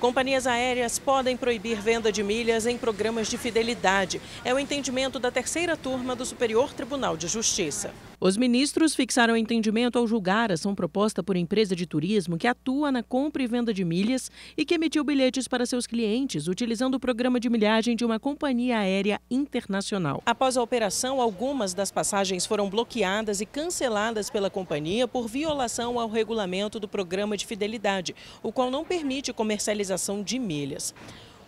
Companhias aéreas podem proibir venda de milhas em programas de fidelidade. É o entendimento da terceira turma do Superior Tribunal de Justiça. Os ministros fixaram entendimento ao julgar a ação proposta por empresa de turismo que atua na compra e venda de milhas e que emitiu bilhetes para seus clientes utilizando o programa de milhagem de uma companhia aérea internacional. Após a operação, algumas das passagens foram bloqueadas e canceladas pela companhia por violação ao regulamento do programa de fidelidade, o qual não permite comercialização de milhas.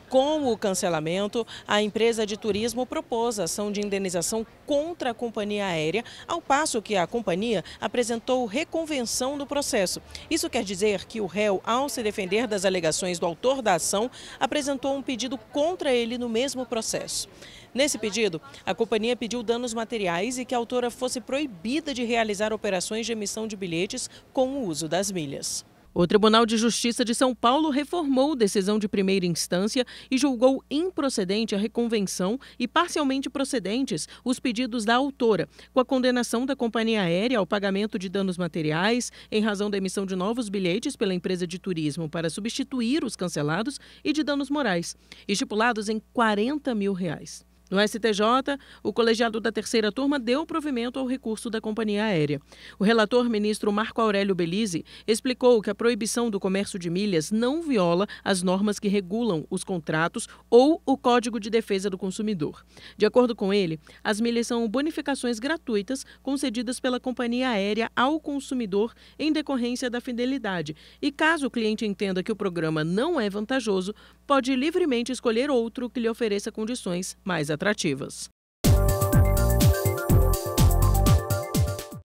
Com o cancelamento, a empresa de turismo propôs ação de indenização contra a companhia aérea, ao passo que a companhia apresentou reconvenção do processo. Isso quer dizer que o réu, ao se defender das alegações do autor da ação, apresentou um pedido contra ele no mesmo processo. Nesse pedido, a companhia pediu danos materiais e que a autora fosse proibida de realizar operações de emissão de bilhetes com o uso das milhas. O Tribunal de Justiça de São Paulo reformou decisão de primeira instância e julgou improcedente a reconvenção e parcialmente procedentes os pedidos da autora, com a condenação da companhia aérea ao pagamento de danos materiais em razão da emissão de novos bilhetes pela empresa de turismo para substituir os cancelados e de danos morais, estipulados em 40 mil reais. No STJ, o colegiado da terceira turma deu provimento ao recurso da companhia aérea. O relator ministro Marco Aurélio Belize explicou que a proibição do comércio de milhas não viola as normas que regulam os contratos ou o Código de Defesa do Consumidor. De acordo com ele, as milhas são bonificações gratuitas concedidas pela companhia aérea ao consumidor em decorrência da fidelidade. E caso o cliente entenda que o programa não é vantajoso, pode livremente escolher outro que lhe ofereça condições mais atrativas atrativas.